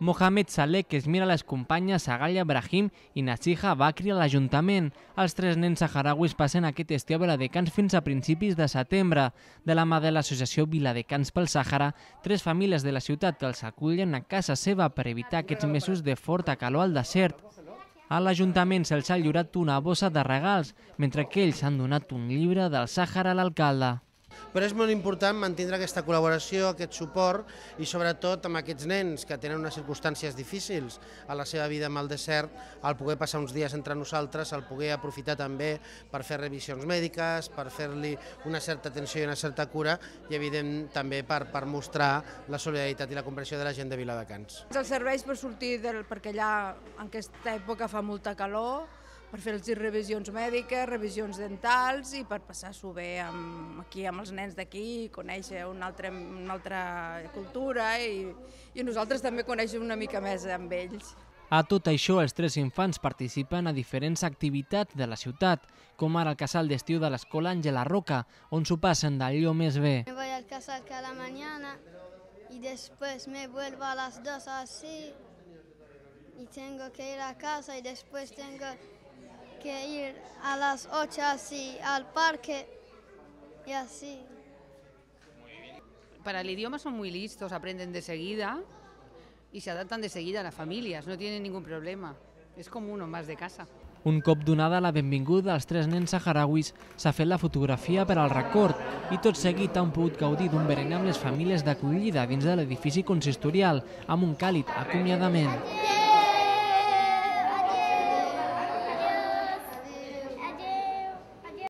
Mohamed Saleh, que es mira les companyes Sagalla Brahim i Natsiha Bakri a l'Ajuntament. Els tres nens saharauis passen aquest estiu a Viladecans fins a principis de setembre. De la mà de l'associació Viladecans pel Sàhara, tres famílies de la ciutat que els acullen a casa seva per evitar aquests mesos de forta calor al desert. A l'Ajuntament se'ls ha lliurat una bossa de regals, mentre que ells han donat un llibre del Sàhara a l'alcalde però és molt important mantindre aquesta col·laboració, aquest suport, i sobretot amb aquests nens que tenen unes circumstàncies difícils a la seva vida amb el desert, el poder passar uns dies entre nosaltres, el poder aprofitar també per fer revisions mèdiques, per fer-li una certa atenció i una certa cura, i evident també per, per mostrar la solidaritat i la comprensió de la gent de Viladecans. Els serveis per sortir del, perquè allà en aquesta època fa molta calor, per fer-los revisions mèdiques, revisions dentals i per passar-s'ho bé amb, aquí amb els nens d'aquí, conèixer una altra, una altra cultura i, i nosaltres també conèixer una mica més amb ells. A tot això, els tres infants participen a diferents activitats de la ciutat, com ara el casal d'estiu de l'escola Àngela Roca, on s'ho passen d'allò més bé. Me voy al casal cada mañana y después me vuelvo a las dos así y tengo que ir a casa y después tengo que ir a las 8 así al parque y así. Para el idioma son muy listos, aprenden de seguida y se adaptan de seguida a las familias, no tienen ningún problema. És com uno más de casa. Un cop donada la benvinguda als tres nens saharauis, s'ha fet la fotografia per al record i tot seguit han pogut gaudir d'un berenar amb les famílies d'acollida dins de l'edifici consistorial, amb un càlid acomiadament.